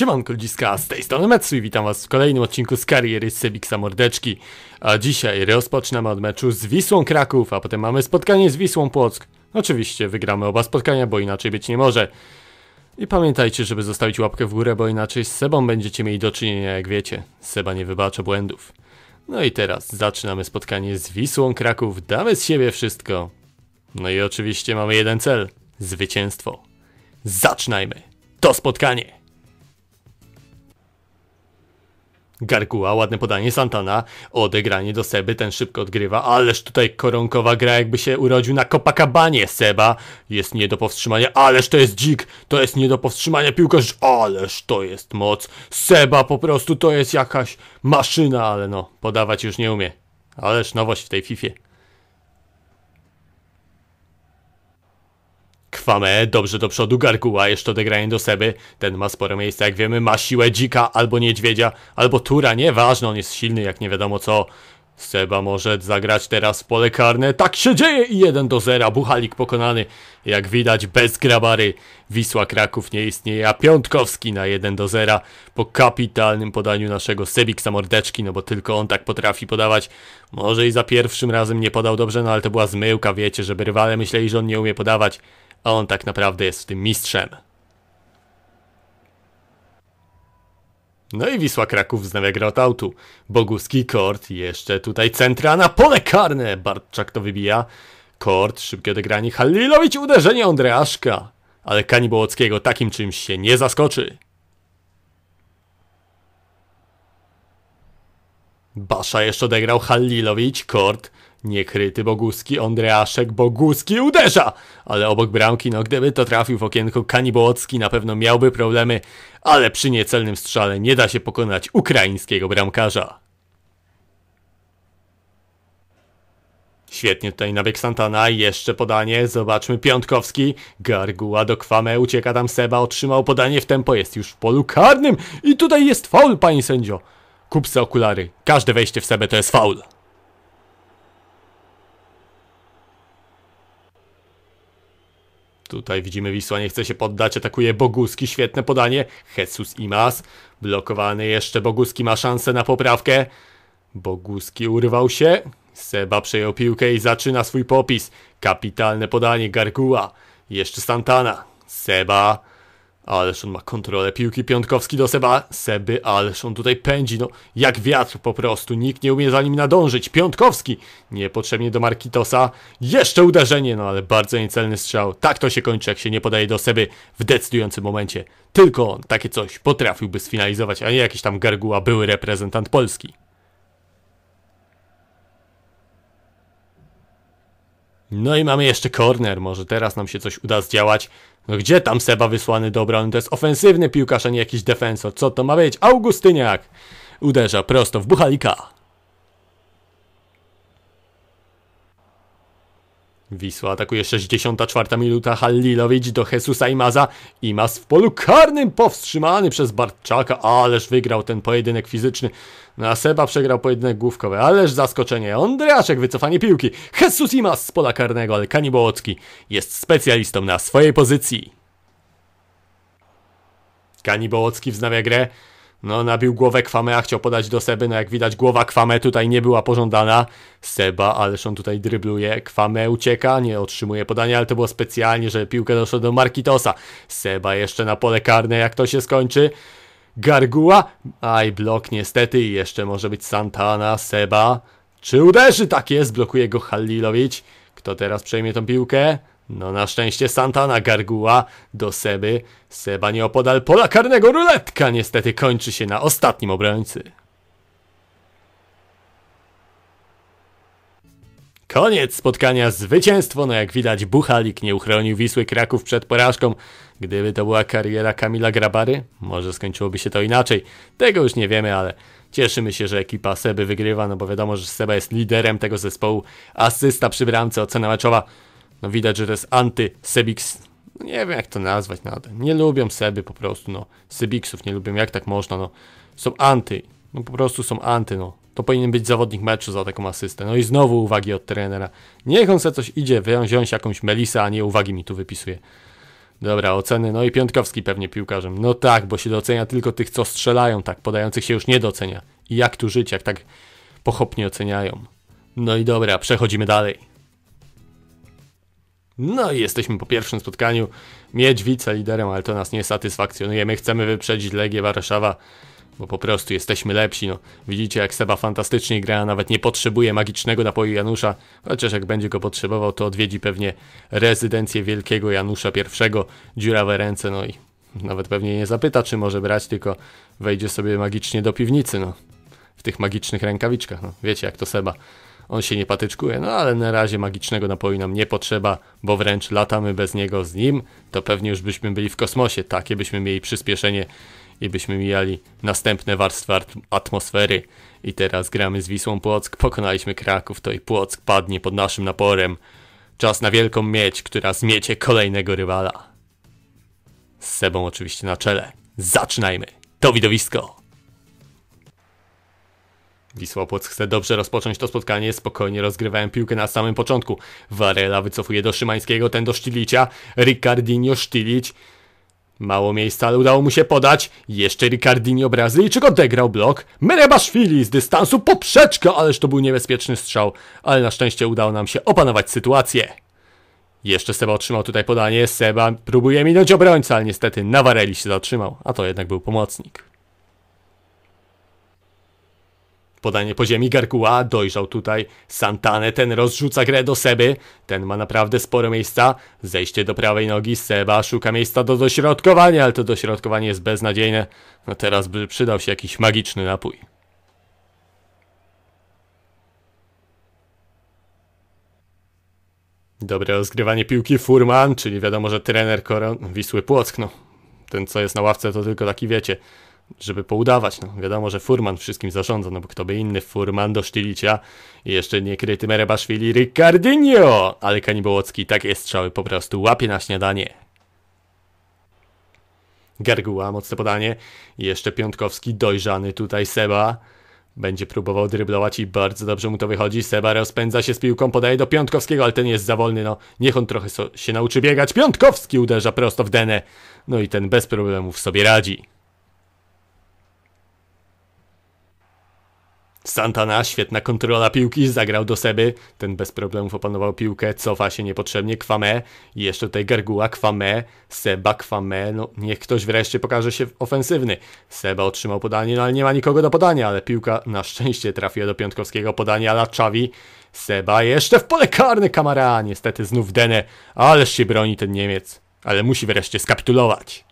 Siemanko ludziska, z tej strony Metsu i witam was w kolejnym odcinku z kariery Sybiksa Mordeczki. A dzisiaj rozpoczynamy od meczu z Wisłą Kraków, a potem mamy spotkanie z Wisłą Płock. Oczywiście wygramy oba spotkania, bo inaczej być nie może. I pamiętajcie, żeby zostawić łapkę w górę, bo inaczej z Sebą będziecie mieli do czynienia, jak wiecie. Seba nie wybacza błędów. No i teraz zaczynamy spotkanie z Wisłą Kraków, damy z siebie wszystko. No i oczywiście mamy jeden cel, zwycięstwo. Zaczynajmy to spotkanie! Garguła, ładne podanie Santana, odegranie do Seby, ten szybko odgrywa, ależ tutaj koronkowa gra jakby się urodził na Copacabanie, Seba jest nie do powstrzymania, ależ to jest dzik, to jest nie do powstrzymania piłkarz, ależ to jest moc, Seba po prostu to jest jakaś maszyna, ale no, podawać już nie umie, ależ nowość w tej Fifie. Kwame dobrze do przodu garkuła, jeszcze odegranie do Seby. Ten ma sporo miejsca, jak wiemy, ma siłę dzika albo niedźwiedzia, albo tura, nieważne, on jest silny jak nie wiadomo co. Seba może zagrać teraz w pole karne. Tak się dzieje i 1 do 0. Buchalik pokonany. Jak widać bez grabary. Wisła Kraków nie istnieje, a Piątkowski na 1 do 0 po kapitalnym podaniu naszego Sebiksa Mordeczki, no bo tylko on tak potrafi podawać. Może i za pierwszym razem nie podał dobrze, no ale to była zmyłka, wiecie, żeby rywale myśleli, że on nie umie podawać a on tak naprawdę jest w tym mistrzem. No i Wisła Kraków wznawia gra od autu. Boguski, Kort, jeszcze tutaj centra na pole karne. Bartczak to wybija. Kort, szybkie odegranie. Halilowicz, uderzenie Andreaszka. Ale Kanibołockiego takim czymś się nie zaskoczy. Basza jeszcze odegrał Halilowicz, Kort, Niekryty Boguski, Ondreaszek, Boguski uderza! Ale obok bramki, no gdyby to trafił w okienko, Kanibołocki na pewno miałby problemy, ale przy niecelnym strzale nie da się pokonać ukraińskiego bramkarza. Świetnie tutaj nabieg Santana, jeszcze podanie, zobaczmy, Piątkowski, Garguła do Kwame, ucieka tam Seba, otrzymał podanie w tempo, jest już w polu karnym i tutaj jest faul, pani sędzio. Kup okulary, każde wejście w Sebę to jest faul. Tutaj widzimy Wisła nie chce się poddać, atakuje Boguski, świetne podanie. Jesus Imas, blokowany jeszcze, Boguski ma szansę na poprawkę. Boguski urwał się, Seba przejął piłkę i zaczyna swój popis. Kapitalne podanie Garguła, jeszcze Santana. Seba Ależ on ma kontrolę piłki, Piątkowski do Seba. Seby, ależ on tutaj pędzi, no jak wiatr po prostu. Nikt nie umie za nim nadążyć. Piątkowski niepotrzebnie do Markitosa. Jeszcze uderzenie, no ale bardzo niecelny strzał. Tak to się kończy, jak się nie podaje do Seby w decydującym momencie. Tylko on takie coś potrafiłby sfinalizować, a nie jakiś tam garguła, były reprezentant Polski. No i mamy jeszcze corner, Może teraz nam się coś uda zdziałać. No gdzie tam Seba wysłany do obrony? To jest ofensywny piłkarz, a nie jakiś defensor. Co to ma być? Augustyniak uderza prosto w Buchalika. Wisła atakuje 64 minuta Hallilowicz do Jesusa Imaza. Imaz w polu karnym powstrzymany przez Bartczaka. Ależ wygrał ten pojedynek fizyczny. No a Seba przegrał pojedynek główkowy. Ależ zaskoczenie. Ondraszek wycofanie piłki. Jesus Imaz z pola karnego, ale Kanibołocki jest specjalistą na swojej pozycji. Kanibołocki wznawia grę. No, nabił głowę Kwame, a chciał podać do Seby, no jak widać głowa Kwame tutaj nie była pożądana. Seba, ależ on tutaj drybluje, Kwame ucieka, nie otrzymuje podania, ale to było specjalnie, że piłkę doszła do Markitosa. Seba jeszcze na pole karne, jak to się skończy. Garguła, aj blok niestety i jeszcze może być Santana, Seba. Czy uderzy? Tak jest, blokuje go Halilowicz. Kto teraz przejmie tą piłkę? No na szczęście Santana garguła do Seby. Seba nieopodal pola karnego ruletka niestety kończy się na ostatnim obrońcy. Koniec spotkania, zwycięstwo, no jak widać Buchalik nie uchronił Wisły Kraków przed porażką. Gdyby to była kariera Kamila Grabary, może skończyłoby się to inaczej. Tego już nie wiemy, ale cieszymy się, że ekipa Seby wygrywa, no bo wiadomo, że Seba jest liderem tego zespołu. Asysta przy bramce, ocena meczowa no widać, że to jest anty-Sebix. nie wiem, jak to nazwać nawet. Nie lubią Seby po prostu, no. Sebiksów nie lubią, jak tak można, no. Są anty. No po prostu są anty, no. To powinien być zawodnik meczu za taką asystę. No i znowu uwagi od trenera. Niech on se coś idzie, wziąć jakąś Melisę, a nie uwagi mi tu wypisuje. Dobra, oceny. No i Piątkowski pewnie piłkarzem. No tak, bo się docenia tylko tych, co strzelają, tak. Podających się już nie docenia. I jak tu żyć, jak tak pochopnie oceniają. No i dobra, przechodzimy dalej. No i jesteśmy po pierwszym spotkaniu. Miedź wiceliderem, ale to nas nie satysfakcjonuje. My chcemy wyprzedzić Legię Warszawa, bo po prostu jesteśmy lepsi. No, widzicie, jak Seba fantastycznie gra, nawet nie potrzebuje magicznego napoju Janusza, chociaż jak będzie go potrzebował, to odwiedzi pewnie rezydencję wielkiego Janusza I, dziurawe ręce, no i nawet pewnie nie zapyta, czy może brać, tylko wejdzie sobie magicznie do piwnicy, no. W tych magicznych rękawiczkach, no. Wiecie, jak to Seba on się nie patyczkuje, no ale na razie magicznego napoju nam nie potrzeba, bo wręcz latamy bez niego z nim, to pewnie już byśmy byli w kosmosie, takie byśmy mieli przyspieszenie i byśmy mijali następne warstwy atmosfery. I teraz gramy z Wisłą Płock, pokonaliśmy Kraków, to i Płock padnie pod naszym naporem. Czas na wielką mieć, która zmiecie kolejnego rywala. Z Sebą oczywiście na czele. Zaczynajmy! To widowisko! Wisła chce dobrze rozpocząć to spotkanie, spokojnie rozgrywałem piłkę na samym początku. Varela wycofuje do Szymańskiego, ten do Sztilicia, Ricardinho Sztilić. Mało miejsca, ale udało mu się podać. Jeszcze Ricardinho Brazylijczyk odegrał blok. Merebaszwili z dystansu poprzeczka, ależ to był niebezpieczny strzał. Ale na szczęście udało nam się opanować sytuację. Jeszcze Seba otrzymał tutaj podanie. Seba próbuje minąć obrońca, ale niestety Vareli się zatrzymał, a to jednak był pomocnik. Podanie po ziemi Garkuła, dojrzał tutaj Santanę, ten rozrzuca grę do Seby, ten ma naprawdę sporo miejsca, zejście do prawej nogi, Seba szuka miejsca do dośrodkowania, ale to dośrodkowanie jest beznadziejne, no teraz by przydał się jakiś magiczny napój. Dobre rozgrywanie piłki Furman, czyli wiadomo, że trener Koron Wisły Płock, no ten co jest na ławce to tylko taki wiecie, żeby poudawać. No, wiadomo, że Furman wszystkim zarządza, no bo kto by inny, Furman do Sztylicia i jeszcze kryty Merebaszwili Ricardinho! Ale Kanibołocki takie strzały po prostu łapie na śniadanie. Garguła, mocne podanie. I jeszcze Piątkowski, dojrzany tutaj Seba. Będzie próbował dryblować i bardzo dobrze mu to wychodzi. Seba rozpędza się z piłką, podaje do Piątkowskiego, ale ten jest za wolny, no niech on trochę so się nauczy biegać. Piątkowski uderza prosto w denę. No i ten bez problemów sobie radzi. Santana, świetna kontrola piłki, zagrał do Seby, ten bez problemów opanował piłkę, cofa się niepotrzebnie, Kwame, jeszcze tutaj Garguła, Kwame, Seba, Kwame, no niech ktoś wreszcie pokaże się ofensywny. Seba otrzymał podanie, no ale nie ma nikogo do podania, ale piłka na szczęście trafiła do piątkowskiego podania Laczawi. Seba jeszcze w pole karny, Kamara, niestety znów Denę, ależ się broni ten Niemiec, ale musi wreszcie skapitulować.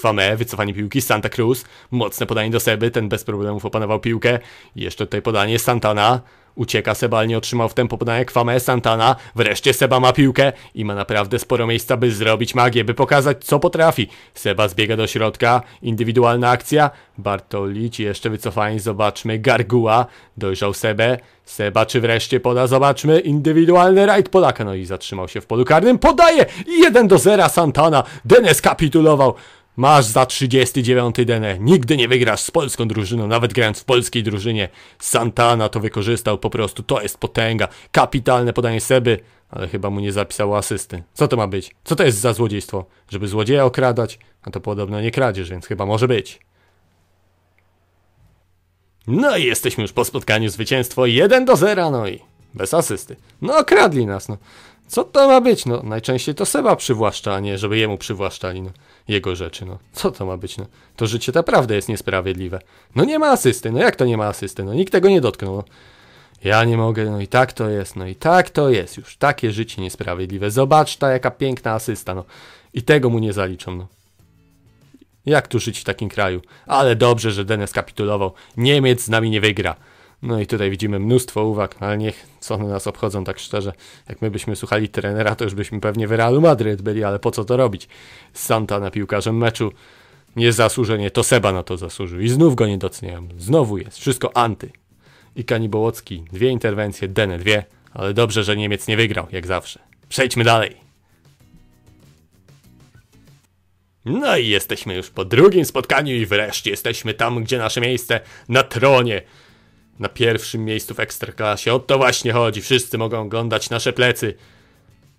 Kwame, wycofanie piłki, Santa Cruz, mocne podanie do Seby, ten bez problemów opanował piłkę. Jeszcze tutaj podanie Santana, ucieka Seba, ale nie otrzymał w tempo podania Kwame, Santana, wreszcie Seba ma piłkę i ma naprawdę sporo miejsca, by zrobić magię, by pokazać co potrafi. Seba zbiega do środka, indywidualna akcja, Bartolic jeszcze wycofanie, zobaczmy, Garguła, dojrzał Sebę, Seba czy wreszcie poda, zobaczmy, indywidualny rajd Polaka, no i zatrzymał się w polu karnym, podaje, 1 do 0 Santana, Denes kapitulował. Masz za 39 denę. Nigdy nie wygrasz z polską drużyną, nawet grając w polskiej drużynie. Santana to wykorzystał po prostu, to jest potęga. Kapitalne podanie Seby, ale chyba mu nie zapisało asysty. Co to ma być? Co to jest za złodziejstwo? Żeby złodzieja okradać? A to podobno nie kradzież, więc chyba może być. No i jesteśmy już po spotkaniu zwycięstwo 1 do 0, no i bez asysty. No kradli nas, no. Co to ma być? No, najczęściej to Seba przywłaszcza, a nie żeby jemu przywłaszczali no, jego rzeczy. No. Co to ma być? No? To życie naprawdę jest niesprawiedliwe. No nie ma asysty, no jak to nie ma asysty? No nikt tego nie dotknął. No. Ja nie mogę, no i tak to jest, no i tak to jest już. Takie życie niesprawiedliwe. Zobacz ta jaka piękna asysta, no. I tego mu nie zaliczą, no. Jak tu żyć w takim kraju? Ale dobrze, że Denes kapitulował. Niemiec z nami nie wygra. No i tutaj widzimy mnóstwo uwag, ale niech co one nas obchodzą tak szczerze. Jak my byśmy słuchali trenera, to już byśmy pewnie w Realu Madryt byli, ale po co to robić? Santa na piłkarzem meczu niezasłużenie, to Seba na to zasłużył i znów go nie doceniam. Znowu jest, wszystko anty. I Kanibołocki, dwie interwencje, Dene dwie, ale dobrze, że Niemiec nie wygrał, jak zawsze. Przejdźmy dalej. No i jesteśmy już po drugim spotkaniu i wreszcie jesteśmy tam, gdzie nasze miejsce na tronie na pierwszym miejscu w Ekstraklasie. O to właśnie chodzi, wszyscy mogą oglądać nasze plecy,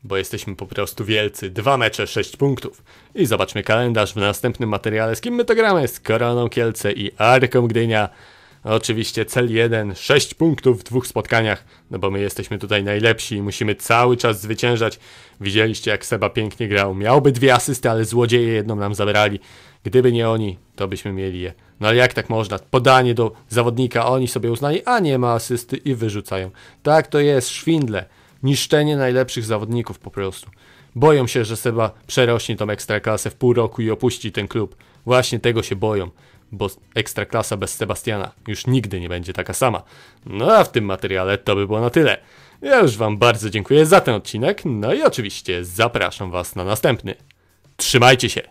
bo jesteśmy po prostu wielcy. Dwa mecze, sześć punktów. I zobaczmy kalendarz w następnym materiale, z kim my to gramy, z Koroną Kielce i Arką Gdynia. Oczywiście cel jeden, 6 punktów w dwóch spotkaniach, no bo my jesteśmy tutaj najlepsi i musimy cały czas zwyciężać. Widzieliście jak Seba pięknie grał, miałby dwie asysty, ale złodzieje jedną nam zabrali. Gdyby nie oni, to byśmy mieli je. No ale jak tak można? Podanie do zawodnika, oni sobie uznali, a nie ma asysty i wyrzucają. Tak to jest, szwindle, niszczenie najlepszych zawodników po prostu. Boją się, że Seba przerośnie tą ekstraklasę w pół roku i opuści ten klub. Właśnie tego się boją bo ekstraklasa bez Sebastiana już nigdy nie będzie taka sama. No a w tym materiale to by było na tyle. Ja już Wam bardzo dziękuję za ten odcinek, no i oczywiście zapraszam Was na następny. Trzymajcie się!